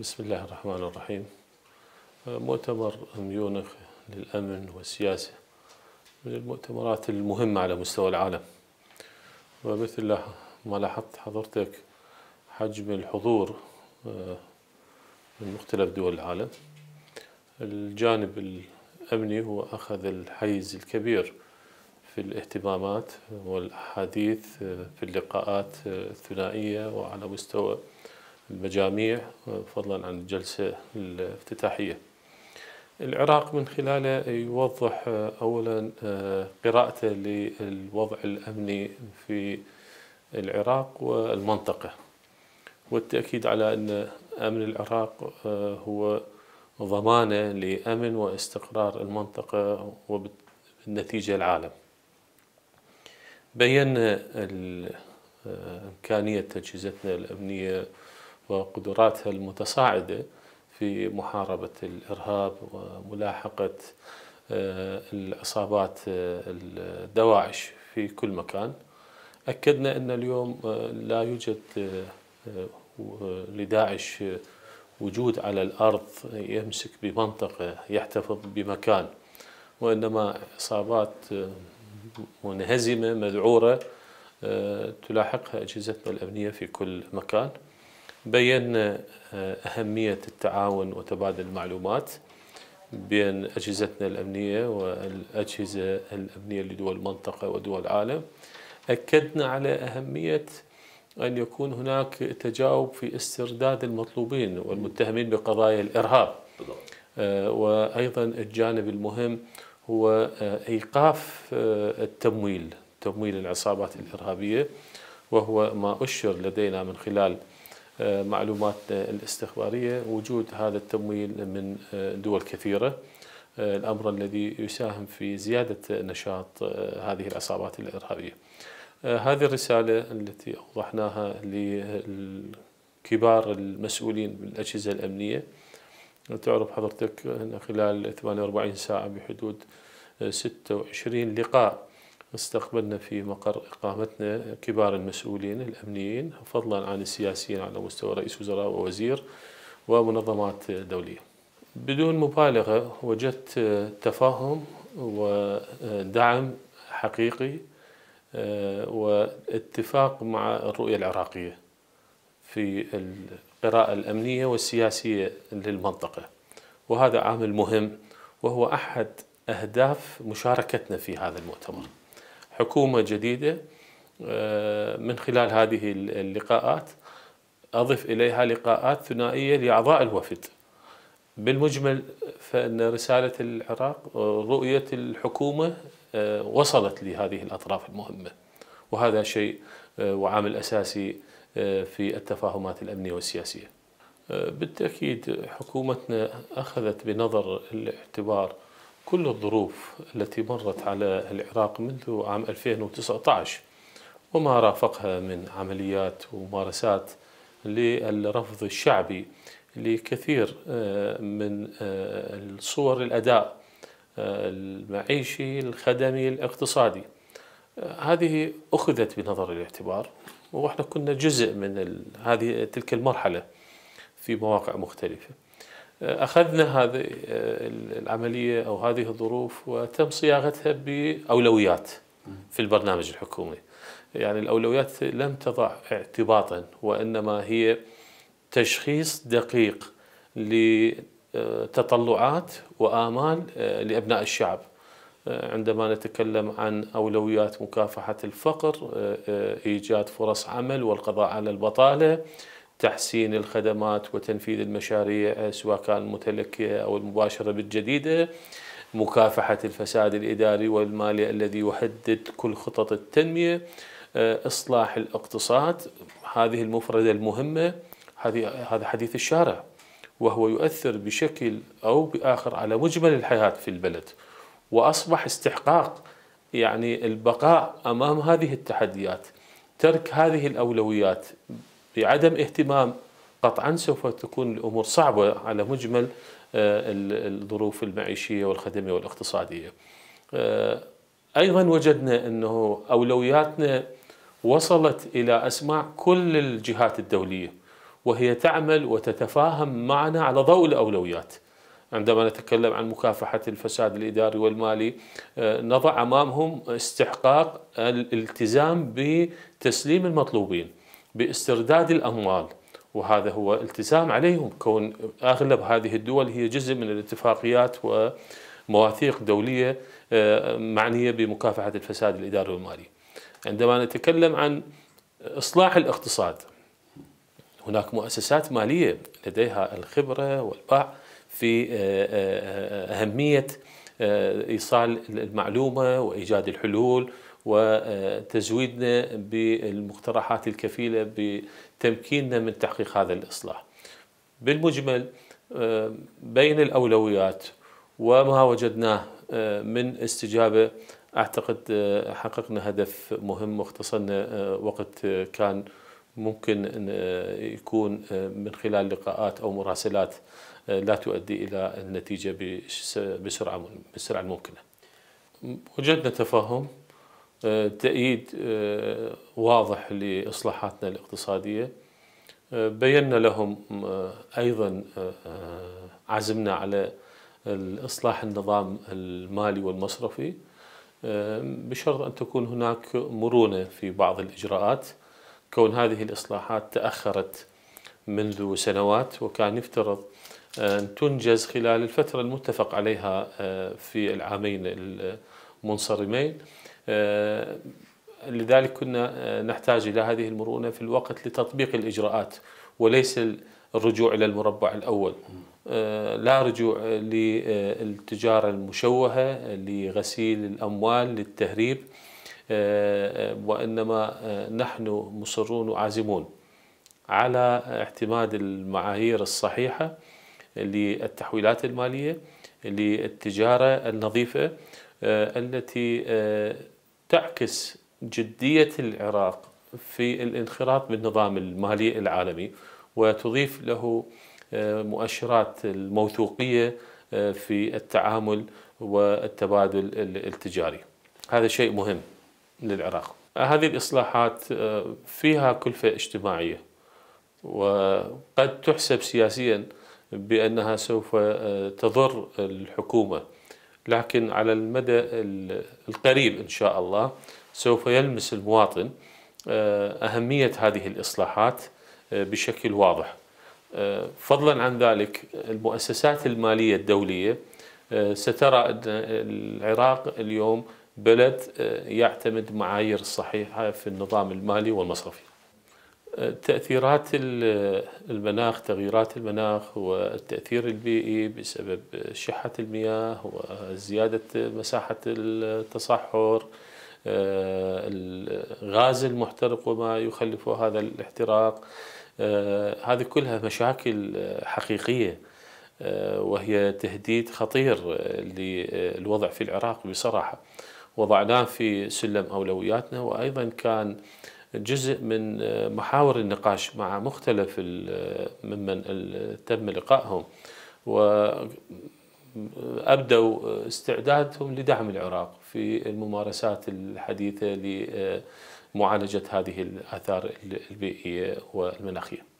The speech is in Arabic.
بسم الله الرحمن الرحيم أه، مؤتمر ميونخ للأمن والسياسة من المؤتمرات المهمة على مستوى العالم ومثل ما لاحظت حضرتك حجم الحضور أه، من مختلف دول العالم الجانب الأمني هو أخذ الحيز الكبير في الاهتمامات والأحاديث أه، في اللقاءات الثنائية وعلى مستوى المجاميع فضلا عن الجلسة الافتتاحية العراق من خلاله يوضح أولا قراءته للوضع الأمني في العراق والمنطقة والتأكيد على أن أمن العراق هو ضمانة لأمن واستقرار المنطقة وبالنتيجة العالم بينا إمكانية تجهيزاتنا الأمنية وقدراتها المتصاعدة في محاربة الإرهاب وملاحقة آه، العصابات آه، الدواعش في كل مكان أكدنا أن اليوم آه، لا يوجد لداعش وجود على الأرض يمسك بمنطقة يحتفظ بمكان وإنما عصابات منهزمة مذعورة تلاحقها أجهزتنا الأمنية في كل مكان بينا آه، أهمية التعاون وتبادل المعلومات بين أجهزتنا الأمنية والأجهزة الأمنية لدول المنطقة ودول العالم أكدنا على أهمية أن يكون هناك تجاوب في استرداد المطلوبين والمتهمين بقضايا الإرهاب آه، وأيضا الجانب المهم هو آه، إيقاف التمويل تمويل العصابات الإرهابية وهو ما أشر لدينا من خلال معلوماتنا الاستخبارية وجود هذا التمويل من دول كثيرة الأمر الذي يساهم في زيادة نشاط آه، هذه العصابات الإرهابية آه، هذه الرسالة التي أوضحناها لكبار المسؤولين بالأجهزة الأمنية تعرف حضرتك أن خلال 48 ساعة بحدود 26 آه، لقاء استقبلنا في مقر إقامتنا كبار المسؤولين الأمنيين فضلا عن السياسيين على مستوى رئيس وزراء ووزير ومنظمات دولية بدون مبالغة وجدت تفاهم ودعم حقيقي آه، واتفاق مع الرؤية العراقية في القراءة الأمنية والسياسية للمنطقة وهذا عامل مهم وهو أحد أهداف مشاركتنا في هذا المؤتمر حكومه جديده آه، من خلال هذه اللقاءات اضف اليها لقاءات ثنائيه لاعضاء الوفد. بالمجمل فان رساله العراق رؤيه الحكومه آه، وصلت لهذه الاطراف المهمه. وهذا شيء آه، وعامل اساسي في التفاهمات الامنيه والسياسيه. بالتاكيد حكومتنا اخذت بنظر الاعتبار كل الظروف التي مرت على العراق منذ عام 2019 وما رافقها من عمليات وممارسات للرفض الشعبي لكثير آه، من آه، صور الأداء آه، المعيشي الخدمي الاقتصادي هذه أخذت بنظر الاعتبار وإحنا كنا جزء من هذه تلك المرحلة في مواقع مختلفة اخذنا هذه آه، العمليه او هذه الظروف وتم صياغتها باولويات في البرنامج الحكومي. يعني الاولويات لم تضع اعتباطا وانما هي تشخيص دقيق لتطلعات وامال آه، لابناء الشعب. آه، عندما نتكلم عن اولويات مكافحه الفقر، ايجاد فرص عمل والقضاء على البطاله، تحسين الخدمات وتنفيذ المشاريع سواء كان المتلكية أو المباشرة بالجديدة مكافحة الفساد الإداري والمالي الذي يهدد كل خطط التنمية آه، إصلاح الاقتصاد هذه المفردة المهمة هذا حديث الشارع وهو يؤثر بشكل أو بآخر على مجمل الحياة في البلد وأصبح استحقاق يعني البقاء أمام هذه التحديات ترك هذه الأولويات عدم اهتمام قطعا سوف تكون الامور صعبه على مجمل آه، الظروف المعيشيه والخدميه والاقتصاديه. آه، ايضا وجدنا انه اولوياتنا وصلت الى اسماع كل الجهات الدوليه وهي تعمل وتتفاهم معنا على ضوء الاولويات. عندما نتكلم عن مكافحه الفساد الاداري والمالي آه، نضع امامهم استحقاق الالتزام بتسليم المطلوبين. باسترداد الأموال وهذا هو التزام عليهم كون أغلب هذه الدول هي جزء من الاتفاقيات ومواثيق دولية آه، معنية بمكافحة الفساد الإداري والمالي عندما نتكلم عن إصلاح الاقتصاد هناك مؤسسات مالية لديها الخبرة والباع في آه، آه، أهمية ايصال المعلومه وايجاد الحلول وتزويدنا بالمقترحات الكفيلة بتمكيننا من تحقيق هذا الإصلاح بالمجمل آه، بين الأولويات وما وجدناه آه، من استجابة أعتقد آه، حققنا هدف مهم واختصرنا وقت كان ممكن يكون من خلال لقاءات أو مراسلات لا تؤدي إلى النتيجة بسرعة بالسرعة الممكنة وجدنا تفاهم آه، تأييد آه، واضح لإصلاحاتنا الاقتصادية آه، بينا لهم أيضا عزمنا على إصلاح النظام المالي والمصرفي بشرط أن تكون هناك مرونة في بعض الإجراءات كون هذه الإصلاحات تأخرت منذ سنوات وكان يفترض أن تنجز خلال الفترة المتفق عليها في العامين المنصرمين آه، لذلك كنا آه، نحتاج إلى هذه المرونة في الوقت لتطبيق الإجراءات وليس الرجوع إلى المربع الأول آه، لا رجوع للتجارة المشوهة لغسيل الأموال للتهريب وإنما نحن مصرون وعازمون على اعتماد المعايير الصحيحة للتحويلات المالية للتجارة النظيفة التي تعكس جدية العراق في الانخراط بالنظام المالي العالمي وتضيف له آه، مؤشرات الموثوقية آه، في التعامل والتبادل التجاري هذا شيء مهم للعراق هذه الإصلاحات آه، فيها كلفة اجتماعية وقد تحسب سياسيا بأنها سوف تضر الحكومة لكن على المدى القريب إن شاء الله سوف يلمس المواطن آه، أهمية هذه الإصلاحات آه، بشكل واضح آه، فضلا عن ذلك المؤسسات المالية الدولية سترى أن العراق اليوم بلد يعتمد معايير الصحيحة في النظام المالي والمصرفي تأثيرات المناخ تغييرات المناخ والتأثير البيئي بسبب شحة المياه وزيادة مساحة التصحر آه، الغاز المحترق وما يخلفه هذا الاحتراق آه، هذه كلها مشاكل حقيقية آه، وهي تهديد خطير للوضع في العراق بصراحة وضعناه في سلم أولوياتنا وأيضا كان جزء من آه، محاور النقاش مع مختلف آه، ممن تم لقائهم وأبدوا آه، استعدادهم لدعم العراق في الممارسات الحديثة لمعالجة هذه الآثار البيئية والمناخية